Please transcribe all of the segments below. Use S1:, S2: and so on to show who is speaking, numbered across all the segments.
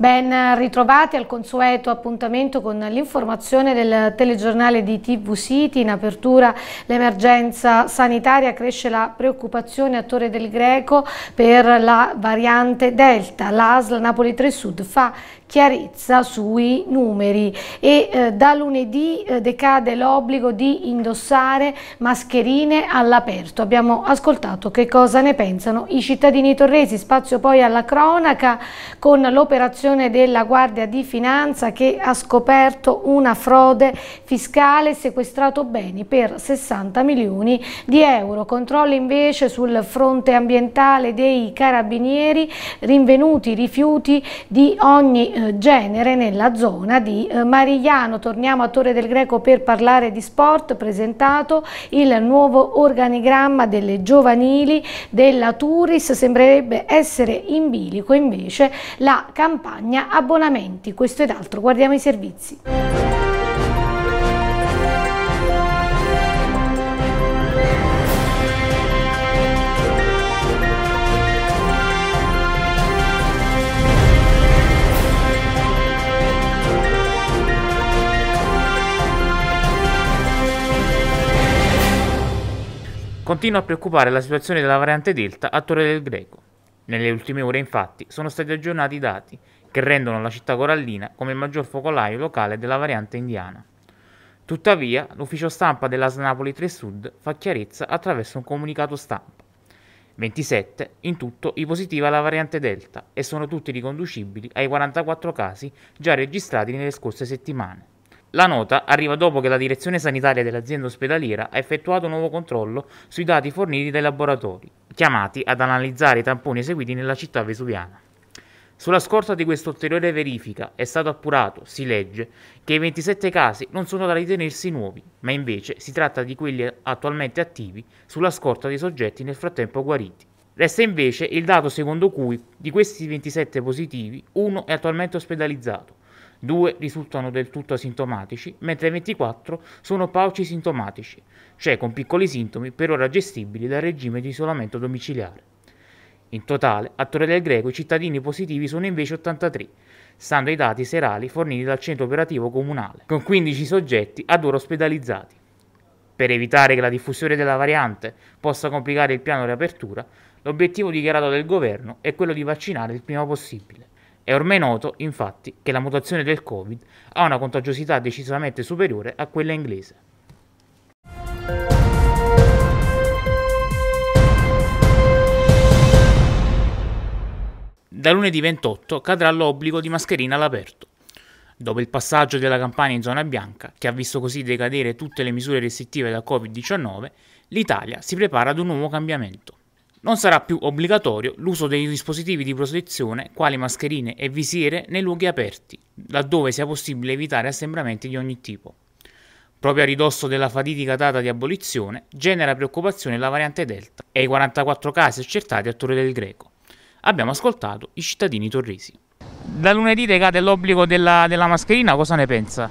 S1: Ben ritrovati al consueto appuntamento con l'informazione del telegiornale di TV City. In apertura l'emergenza sanitaria cresce la preoccupazione a Torre del Greco per la variante Delta. L'ASL Napoli 3 Sud fa chiarezza sui numeri e eh, da lunedì eh, decade l'obbligo di indossare mascherine all'aperto. Abbiamo ascoltato che cosa ne pensano i cittadini torresi, spazio poi alla cronaca con l'operazione della Guardia di Finanza che ha scoperto una frode fiscale sequestrato beni per 60 milioni di euro. Controlli invece sul fronte ambientale dei carabinieri rinvenuti rifiuti di ogni eh, genere nella zona di eh, Marigliano. Torniamo a Torre del Greco per parlare di sport, presentato il nuovo organigramma delle giovanili della Turis, sembrerebbe essere in bilico invece la campagna abbonamenti. Questo ed altro, guardiamo i servizi.
S2: Continua a preoccupare la situazione della variante Delta a Torre del Greco. Nelle ultime ore, infatti, sono stati aggiornati i dati che rendono la città corallina come il maggior focolaio locale della variante indiana. Tuttavia, l'ufficio stampa della Snapoli 3 Sud fa chiarezza attraverso un comunicato stampa. 27 in tutto i positivi alla variante Delta e sono tutti riconducibili ai 44 casi già registrati nelle scorse settimane. La nota arriva dopo che la direzione sanitaria dell'azienda ospedaliera ha effettuato un nuovo controllo sui dati forniti dai laboratori, chiamati ad analizzare i tamponi eseguiti nella città vesuviana. Sulla scorta di quest'ulteriore verifica è stato appurato, si legge, che i 27 casi non sono da ritenersi nuovi, ma invece si tratta di quelli attualmente attivi sulla scorta dei soggetti nel frattempo guariti. Resta invece il dato secondo cui di questi 27 positivi, uno è attualmente ospedalizzato, 2 risultano del tutto asintomatici, mentre 24 sono pauci sintomatici, cioè con piccoli sintomi per ora gestibili dal regime di isolamento domiciliare. In totale, a Torre del Greco i cittadini positivi sono invece 83, stando ai dati serali forniti dal centro operativo comunale, con 15 soggetti ad ora ospedalizzati. Per evitare che la diffusione della variante possa complicare il piano di apertura, l'obiettivo dichiarato del governo è quello di vaccinare il prima possibile è ormai noto, infatti, che la mutazione del Covid ha una contagiosità decisamente superiore a quella inglese. Da lunedì 28 cadrà l'obbligo di mascherina all'aperto. Dopo il passaggio della campagna in zona bianca, che ha visto così decadere tutte le misure restrittive da Covid-19, l'Italia si prepara ad un nuovo cambiamento. Non sarà più obbligatorio l'uso dei dispositivi di protezione quali mascherine e visiere nei luoghi aperti, laddove sia possibile evitare assembramenti di ogni tipo. Proprio a ridosso della fatidica data di abolizione, genera preoccupazione la variante Delta e i 44 casi accertati a Torre del Greco. Abbiamo ascoltato i cittadini torresi. Da lunedì decade l'obbligo della, della mascherina, cosa ne pensa?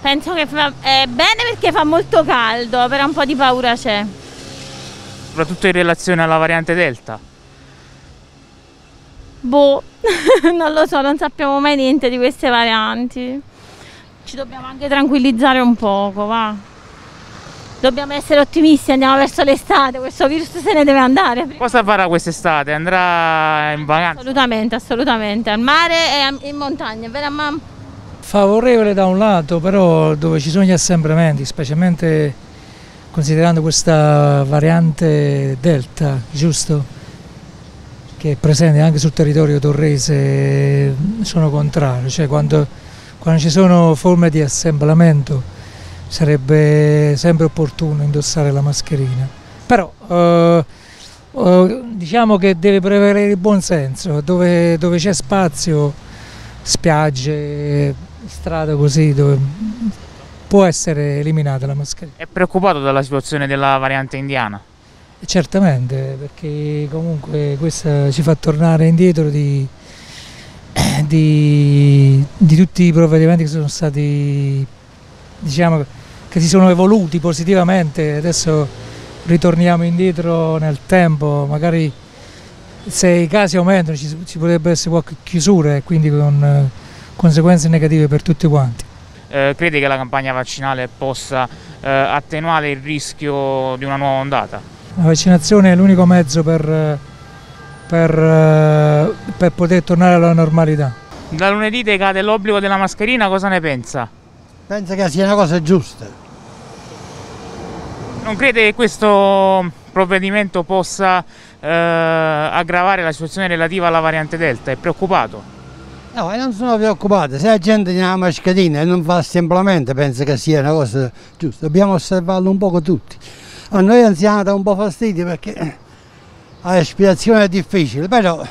S2: Penso che fa, è eh, bene perché fa molto caldo, però un po' di paura c'è soprattutto in relazione alla variante Delta? Boh, non lo so, non sappiamo mai niente di queste varianti.
S1: Ci dobbiamo anche
S2: tranquillizzare un poco, va. Dobbiamo essere ottimisti, andiamo verso l'estate, questo virus se ne deve andare. Cosa farà quest'estate? Andrà in vacanza? Assolutamente, assolutamente, al mare e in montagna, vero mamma?
S3: Favorevole da un lato, però dove ci sono gli assembramenti, specialmente considerando questa variante delta, giusto? Che è presente anche sul territorio torrese, sono contrario, cioè quando, quando ci sono forme di assemblamento sarebbe sempre opportuno indossare la mascherina. Però eh, eh diciamo che deve prevalere il buonsenso, dove, dove c'è spazio, spiagge, strada così, dove può essere eliminata la mascherina. È
S2: preoccupato dalla situazione della variante indiana?
S3: Certamente, perché comunque questa ci fa tornare indietro di, di, di tutti i provvedimenti che sono stati, diciamo, che si sono evoluti positivamente, adesso ritorniamo indietro nel tempo, magari se i casi aumentano ci, ci potrebbe essere qualche chiusura e quindi con eh, conseguenze negative per tutti quanti.
S2: Eh, crede che la campagna vaccinale possa eh, attenuare il rischio di una nuova ondata?
S3: La vaccinazione è l'unico mezzo per, per, eh, per poter tornare alla normalità.
S2: Da lunedì decade l'obbligo della mascherina, cosa ne pensa?
S3: Penso che sia una cosa giusta.
S2: Non crede che questo provvedimento possa eh, aggravare la situazione relativa alla variante Delta? È preoccupato?
S4: No, non sono preoccupato, se la gente tiene una mascherina e non fa semplicemente penso che sia una cosa giusta, dobbiamo osservarlo un poco tutti. A noi anziani dà un po' fastidio perché la respirazione è difficile, però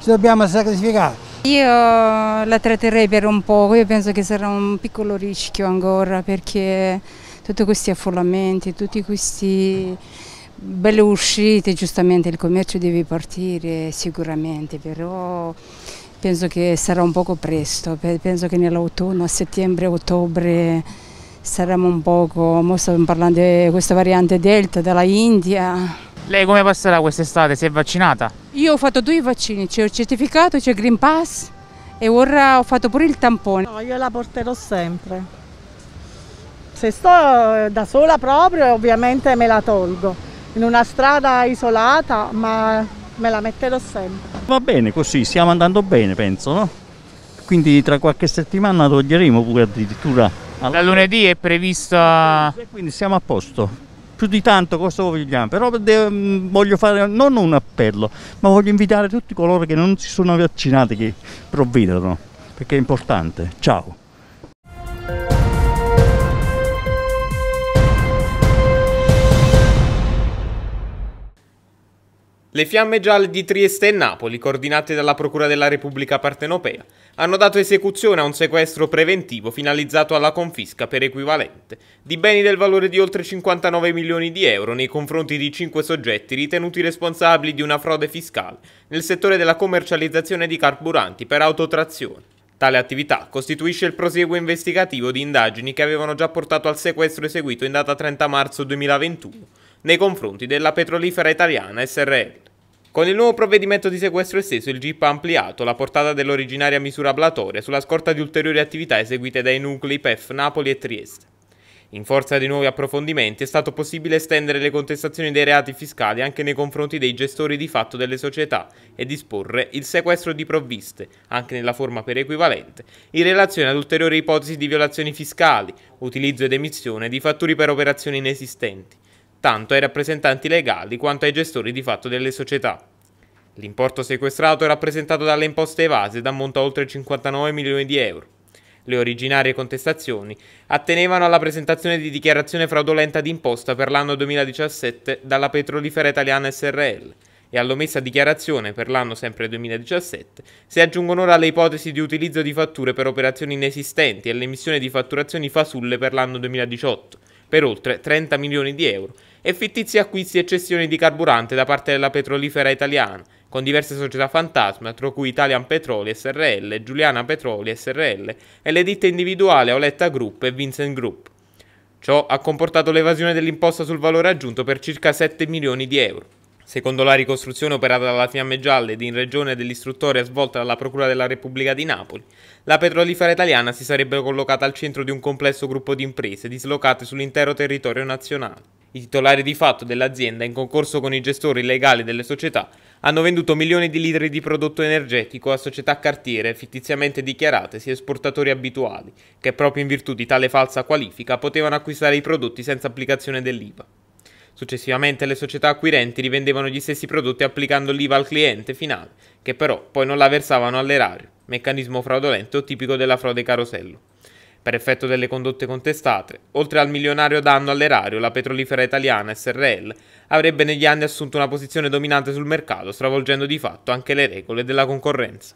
S4: ci dobbiamo sacrificare.
S1: Io la tratterei per un po', io penso che sarà un piccolo rischio ancora perché tutti questi affollamenti, tutti questi belle uscite, giustamente il commercio deve partire sicuramente, però penso che sarà un poco presto, penso che nell'autunno, a settembre, ottobre saremo un poco, mo stiamo parlando di questa variante Delta dalla India.
S2: Lei come passerà quest'estate? Si è vaccinata?
S1: Io ho fatto due vaccini, c'è il certificato, c'è il Green Pass e ora ho fatto pure il tampone. No, io la porterò sempre.
S5: Se sto eh, da sola proprio ovviamente me la tolgo, in una strada isolata ma Me la metterò sempre. Va bene così, stiamo andando bene penso, no? Quindi tra qualche settimana toglieremo pure addirittura... Alla... Da lunedì è prevista... Quindi siamo a posto. Più di tanto cosa vogliamo, però mm, voglio fare non un appello, ma voglio invitare tutti coloro che non si sono vaccinati che provvedano, perché è importante. Ciao!
S6: Le fiamme gialle di Trieste e Napoli, coordinate dalla Procura della Repubblica Partenopea, hanno dato esecuzione a un sequestro preventivo finalizzato alla confisca per equivalente di beni del valore di oltre 59 milioni di euro nei confronti di cinque soggetti ritenuti responsabili di una frode fiscale nel settore della commercializzazione di carburanti per autotrazione. Tale attività costituisce il prosieguo investigativo di indagini che avevano già portato al sequestro eseguito in data 30 marzo 2021 nei confronti della petrolifera italiana SRL. Con il nuovo provvedimento di sequestro esteso il GIP ha ampliato la portata dell'originaria misura ablatoria sulla scorta di ulteriori attività eseguite dai nuclei PEF Napoli e Trieste. In forza di nuovi approfondimenti è stato possibile estendere le contestazioni dei reati fiscali anche nei confronti dei gestori di fatto delle società e disporre il sequestro di provviste, anche nella forma per equivalente, in relazione ad ulteriori ipotesi di violazioni fiscali, utilizzo ed emissione di fatturi per operazioni inesistenti tanto ai rappresentanti legali quanto ai gestori di fatto delle società. L'importo sequestrato è rappresentato dalle imposte evase ed ammonta a oltre 59 milioni di euro. Le originarie contestazioni attenevano alla presentazione di dichiarazione fraudolenta d'imposta per l'anno 2017 dalla Petrolifera Italiana SRL e all'omessa dichiarazione per l'anno sempre 2017 si aggiungono ora le ipotesi di utilizzo di fatture per operazioni inesistenti e l'emissione di fatturazioni fasulle per l'anno 2018 per oltre 30 milioni di euro e fittizi acquisti e cessioni di carburante da parte della petrolifera italiana, con diverse società fantasma, tra cui Italian Petroli SRL, Giuliana Petroli SRL e le ditte individuali Oletta Group e Vincent Group. Ciò ha comportato l'evasione dell'imposta sul valore aggiunto per circa 7 milioni di euro. Secondo la ricostruzione operata dalla Fiamme Gialle ed in regione dell'istruttoria svolta dalla Procura della Repubblica di Napoli, la petrolifera italiana si sarebbe collocata al centro di un complesso gruppo di imprese dislocate sull'intero territorio nazionale. I titolari di fatto dell'azienda, in concorso con i gestori legali delle società, hanno venduto milioni di litri di prodotto energetico a società cartiere fittiziamente dichiarate sia esportatori abituali, che proprio in virtù di tale falsa qualifica potevano acquistare i prodotti senza applicazione dell'IVA. Successivamente le società acquirenti rivendevano gli stessi prodotti applicando l'IVA al cliente finale, che però poi non la versavano all'erario, meccanismo fraudolento tipico della frode carosello. Per effetto delle condotte contestate, oltre al milionario danno all'erario, la petrolifera italiana SRL avrebbe negli anni assunto una posizione dominante sul mercato, stravolgendo di fatto anche le regole della concorrenza.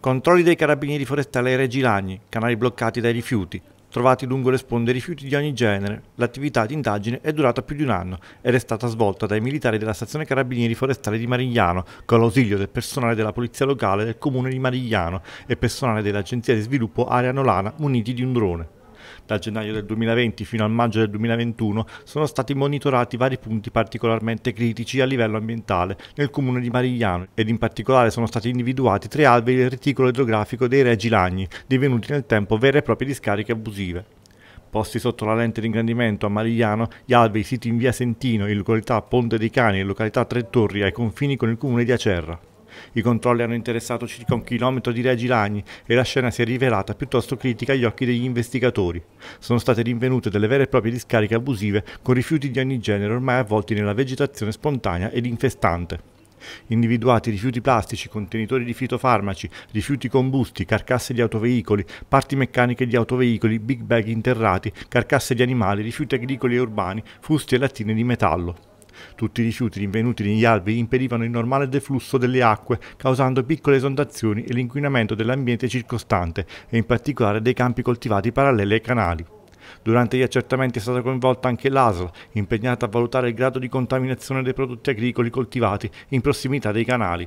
S5: Controlli dei carabinieri forestali ai Regilagni, canali bloccati dai rifiuti, trovati lungo le sponde rifiuti di ogni genere. L'attività di indagine è durata più di un anno ed è stata svolta dai militari della stazione Carabinieri Forestale di Marigliano, con l'ausilio del personale della Polizia Locale del Comune di Marigliano e personale dell'Agenzia di Sviluppo Area Nolana muniti di un drone da gennaio del 2020 fino al maggio del 2021 sono stati monitorati vari punti particolarmente critici a livello ambientale nel comune di Marigliano ed in particolare sono stati individuati tre alberi del reticolo idrografico dei Regi Lagni, divenuti nel tempo vere e proprie discariche abusive. Posti sotto la lente di ingrandimento a Marigliano, gli alberi siti in via Sentino, in località Ponte dei Cani e località Tre Torri ai confini con il comune di Acerra. I controlli hanno interessato circa un chilometro di Regi Lagni e la scena si è rivelata piuttosto critica agli occhi degli investigatori. Sono state rinvenute delle vere e proprie discariche abusive con rifiuti di ogni genere ormai avvolti nella vegetazione spontanea ed infestante individuati rifiuti plastici, contenitori di fitofarmaci, rifiuti combusti, carcasse di autoveicoli, parti meccaniche di autoveicoli, big bag interrati, carcasse di animali, rifiuti agricoli e urbani, fusti e lattine di metallo. Tutti i rifiuti rinvenuti negli alberi impedivano il normale deflusso delle acque, causando piccole esondazioni e l'inquinamento dell'ambiente circostante e in particolare dei campi coltivati paralleli ai canali. Durante gli accertamenti è stata coinvolta anche l'ASL, impegnata a valutare il grado di contaminazione dei prodotti agricoli coltivati in prossimità dei canali.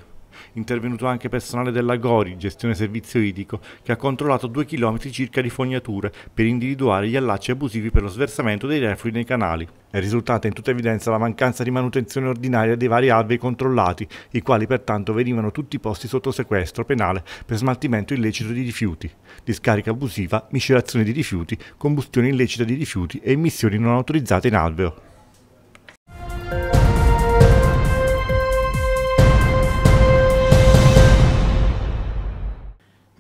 S5: Intervenuto anche personale della GORI, gestione servizio idrico, che ha controllato due chilometri circa di fognature per individuare gli allacci abusivi per lo sversamento dei reflui nei canali. È risultata in tutta evidenza la mancanza di manutenzione ordinaria dei vari alvei controllati, i quali pertanto venivano tutti posti sotto sequestro penale per smaltimento illecito di rifiuti, discarica abusiva, miscelazione di rifiuti, combustione illecita di rifiuti e emissioni non autorizzate in alveo.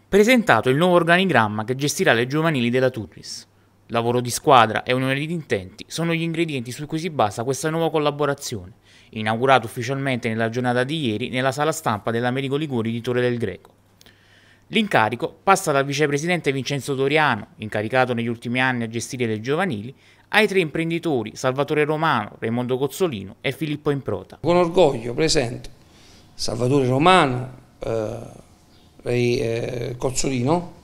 S2: Presentato il nuovo organigramma che gestirà le giovanili della Tutwis. Lavoro di squadra e unione di intenti sono gli ingredienti su cui si basa questa nuova collaborazione, inaugurata ufficialmente nella giornata di ieri nella sala stampa dell'Americo Liguri di Torre del Greco. L'incarico passa dal vicepresidente Vincenzo Toriano, incaricato negli ultimi anni a gestire le giovanili, ai tre imprenditori Salvatore Romano, Raimondo Cozzolino e Filippo Improta.
S4: Con orgoglio presento Salvatore Romano, eh, eh Cozzolino,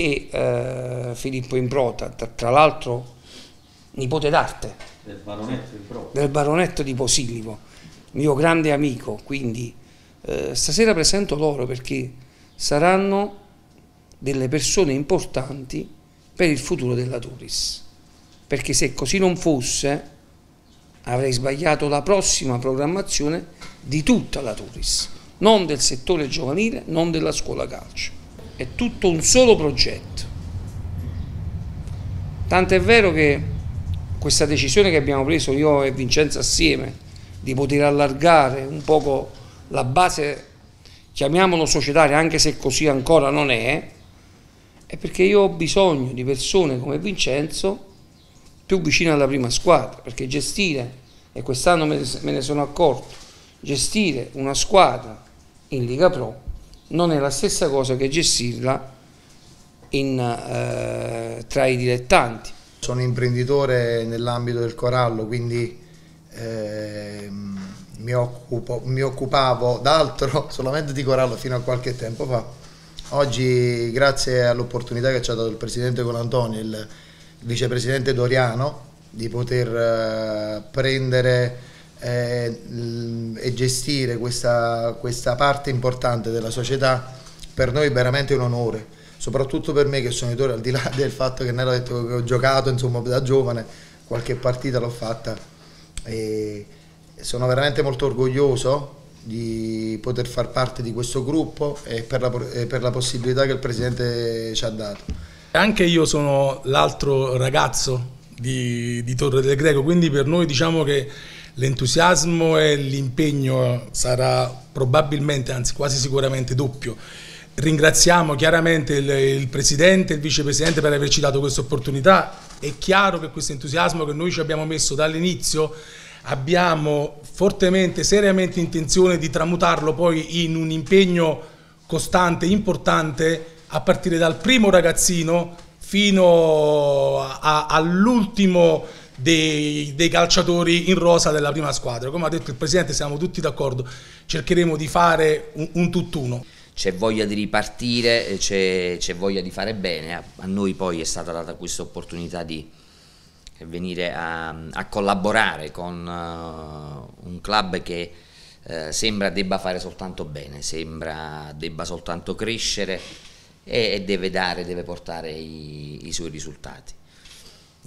S4: e eh, Filippo Improta, tra, tra l'altro nipote d'arte del, del baronetto di Posillipo, mio grande amico, quindi eh, stasera presento loro perché saranno delle persone importanti per il futuro della Turis, perché se così non fosse avrei sbagliato la prossima programmazione di tutta la Turis, non del settore giovanile, non della scuola calcio è tutto un solo progetto. Tanto è vero che questa decisione che abbiamo preso io e Vincenzo assieme di poter allargare un poco la base, chiamiamolo societaria, anche se così ancora non è, è perché io ho bisogno di persone come Vincenzo più vicine alla prima squadra, perché gestire, e quest'anno me ne sono accorto, gestire una squadra in Liga Pro non è la stessa cosa che gestirla in, eh, tra i dilettanti. Sono imprenditore nell'ambito del corallo, quindi eh, mi, occupo, mi occupavo d'altro solamente di corallo fino a qualche tempo fa. Oggi, grazie all'opportunità che ci ha dato il presidente Colantonio, il vicepresidente Doriano, di poter eh, prendere eh, e gestire questa, questa parte importante della società per noi è veramente un onore, soprattutto per me che sono editore, al di là del fatto che Nello ha detto che ho giocato insomma, da giovane, qualche partita l'ho fatta e sono veramente molto orgoglioso di poter far parte di questo gruppo e per la, e per la possibilità che il
S3: Presidente ci ha dato. Anche io sono l'altro ragazzo di, di Torre del Greco, quindi per noi diciamo che l'entusiasmo e l'impegno sarà probabilmente, anzi quasi sicuramente doppio. Ringraziamo chiaramente il, il Presidente e il Vicepresidente per averci dato questa opportunità. È chiaro che questo entusiasmo che noi ci abbiamo messo dall'inizio abbiamo fortemente, seriamente intenzione di tramutarlo poi in un impegno costante, importante, a partire dal primo ragazzino fino all'ultimo dei, dei, calciatori in rosa della prima squadra. Come ha detto il Presidente, siamo tutti d'accordo, cercheremo di fare un, un tutt'uno.
S4: C'è voglia di ripartire, eh, c'è, voglia di fare bene, a, noi poi è stata data questa opportunità di eh, venire a, a collaborare con uh, un club che uh, sembra debba fare soltanto bene, sembra debba soltanto crescere e, e deve dare, deve portare i, i suoi risultati.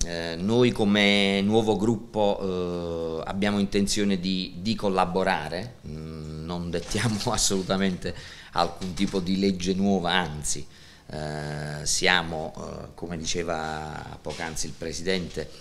S4: Eh, noi come nuovo gruppo eh, abbiamo intenzione di, di collaborare, mm, non dettiamo assolutamente alcun tipo di legge nuova, anzi eh, siamo, eh, come diceva poc'anzi il Presidente,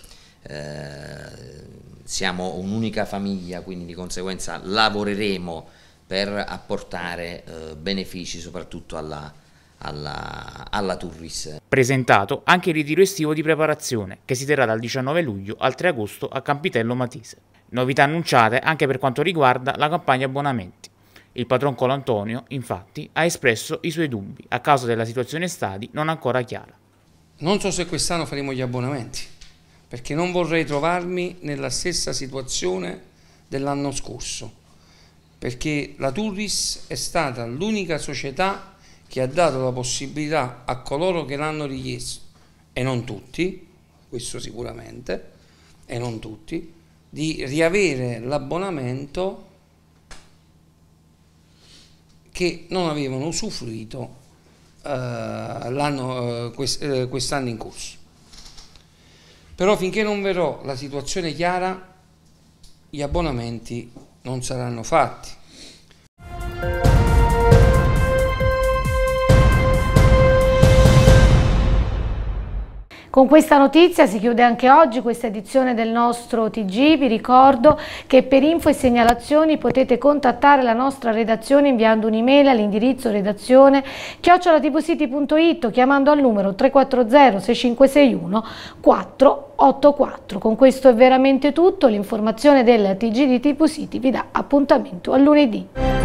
S4: eh, siamo un'unica famiglia, quindi di conseguenza lavoreremo per apportare benefici soprattutto alla, alla, alla Turris.
S2: Presentato anche il ritiro estivo di preparazione che si terrà dal 19 luglio al 3 agosto a Campitello Matise. Novità annunciate anche per quanto riguarda la campagna abbonamenti. Il patron Colo Antonio, infatti, ha espresso i suoi dubbi a causa della situazione
S4: stadi non ancora chiara. Non so se quest'anno faremo gli abbonamenti, perché non vorrei trovarmi nella stessa situazione dell'anno scorso, perché la Turris è stata l'unica società che ha dato la possibilità a coloro che l'hanno richiesto, e non tutti, questo sicuramente, e non tutti, di riavere l'abbonamento che non avevano usufruito eh, eh, eh quest'anno in corso. Però finché non verrò la situazione chiara, gli abbonamenti non saranno fatti
S1: Con questa notizia si chiude anche oggi questa edizione del nostro TG. Vi ricordo che per info e segnalazioni potete contattare la nostra redazione inviando un'email all'indirizzo redazione chiocciolatvsiti.it o chiamando al numero 340 6561 484. Con questo è veramente tutto. L'informazione del TG di Tipo City vi dà appuntamento a lunedì.